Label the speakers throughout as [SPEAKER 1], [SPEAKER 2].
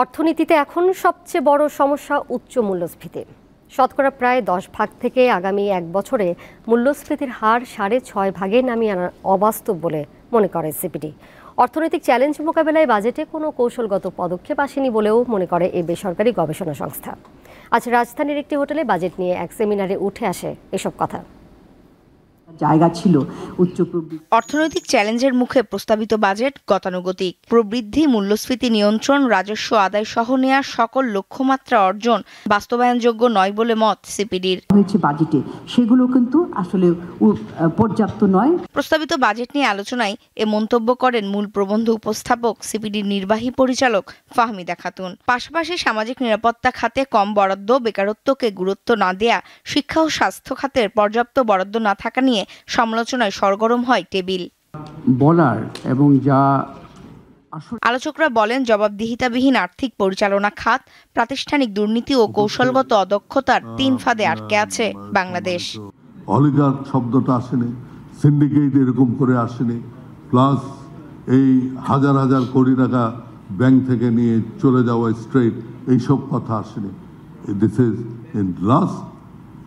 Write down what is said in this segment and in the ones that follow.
[SPEAKER 1] অর্থনীতিতে এখন সবচেয়ে বড় সমস্যা উচ্চ মূল্যস্ফীতি শতকরা প্রায় দশ ভাগ থেকে আগামী এক বছরে মূল্যস্ফীতির হার সাড়ে ছয় ভাগে নামিয়ে আনার অবাস্তব বলে মনে করে সিপিডি অর্থনৈতিক চ্যালেঞ্জ মোকাবেলায় বাজেটে কোনো কৌশলগত পদক্ষেপ আসেনি বলেও মনে করে এই বেসরকারি গবেষণা সংস্থা আজ রাজধানীর একটি হোটেলে বাজেট
[SPEAKER 2] নিয়ে এক সেমিনারে উঠে আসে এসব কথা জায়গা ছিল উচ্চ প্রবৃদ্ধি অর্থনৈতিক চ্যালেঞ্জের মুখে প্রস্তাবিত বাজেট গতানুগতিক প্রবৃদ্ধি মূল্যস্ফীতি নিয়ন্ত্রণ রাজস্ব আদায় সহ নেয়া সকল লক্ষ্যমাত্রা অর্জন বাস্তবায়নযোগ্য নয় বলে মত সিপিডির হয়েছে বাজেটে সেগুলো কিন্তু আসলে পর্যাপ্ত নয় প্রস্তাবিত বাজেট নিয়ে আলোচনায় এ মন্তব্য করেন মূল প্রবন্ধ উপস্থাপক সিপিডির নির্বাহী পরিচালক ফাহমিদা খাতুন পাশাপাশি সামাজিক নিরাপত্তা খাতে কম বরাদ্দ বেকারত্বকে গুরুত্ব না দেয়া শিক্ষা ও স্বাস্থ্য খাতের পর্যাপ্ত বরাদ্দ না থাকা নিয়ে নিয়ে সমালোচনায় সরগরম হয় টেবিল
[SPEAKER 3] বলার এবং যা
[SPEAKER 2] আলোচকরা বলেন জবাবদিহিতাবিহীন আর্থিক পরিচালনা খাত প্রাতিষ্ঠানিক দুর্নীতি ও কৌশলগত অদক্ষতার তিন ফাঁদে আটকে আছে বাংলাদেশ
[SPEAKER 1] অলিগার শব্দটা আসেনি সিন্ডিকেট এরকম করে আসেনি প্লাস এই হাজার হাজার কোটি টাকা ব্যাংক থেকে নিয়ে চলে যাওয়া স্ট্রেট এইসব কথা আসেনি this is in last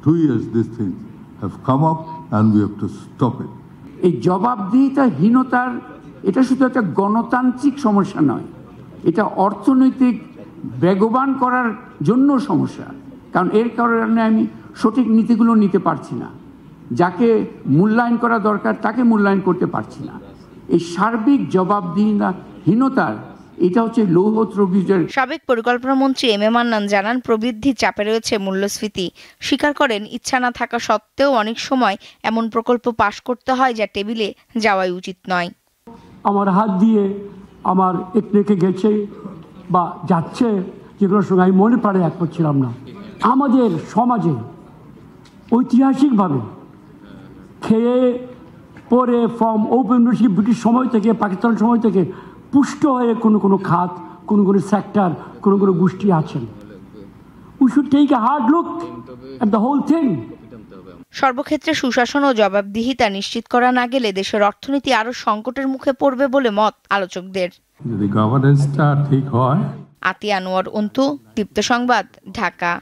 [SPEAKER 1] two years this things have come up and we have to stop it. এই
[SPEAKER 3] জবাবদিহিতাহীনতার এটা শুধু একটা গণতান্ত্রিক সমস্যা নয় এটা অর্থনৈতিক বেগবান করার জন্য সমস্যা কারণ এর কারণে আমি সঠিক নীতিগুলো নিতে পারছি না যাকে মূল্যায়ন করা দরকার তাকে মূল্যায়ন করতে পারছি না এই সার্বিক হীনতার এটা হচ্ছে লৌহ দ্রব্যের
[SPEAKER 2] সাবেক পরিকল্পনা মন্ত্রী এম এ মান্নান জানান প্রবৃদ্ধি চাপে রয়েছে মূল্যস্ফীতি স্বীকার করেন ইচ্ছা না থাকা সত্ত্বেও অনেক সময় এমন প্রকল্প পাশ করতে হয় যা টেবিলে যাওয়াই উচিত নয়
[SPEAKER 4] আমার হাত দিয়ে আমার একনেকে গেছে বা যাচ্ছে যেগুলো সঙ্গে আমি মনে পারে এক করছিলাম না আমাদের সমাজে ঐতিহাসিকভাবে খেয়ে পরে ফর্ম ঔপনিবেশিক ব্রিটিশ সময় থেকে পাকিস্তান সময় থেকে পুষ্ট হয়ে কোনো কোনো খাত কোনো কোনো সেক্টর কোনো কোনো গোষ্ঠী আছেন
[SPEAKER 2] we should take a hard look at the whole thing সর্বক্ষেত্রে সুশাসন ও জবাবদিহিতা নিশ্চিত করা না গেলে দেশের অর্থনীতি আরো সংকটের মুখে পড়বে বলে মত আলোচকদের
[SPEAKER 1] যদি গভর্নেন্সটা ঠিক হয়
[SPEAKER 2] আতি আনোয়ার অন্তু দীপ্ত সংবাদ ঢাকা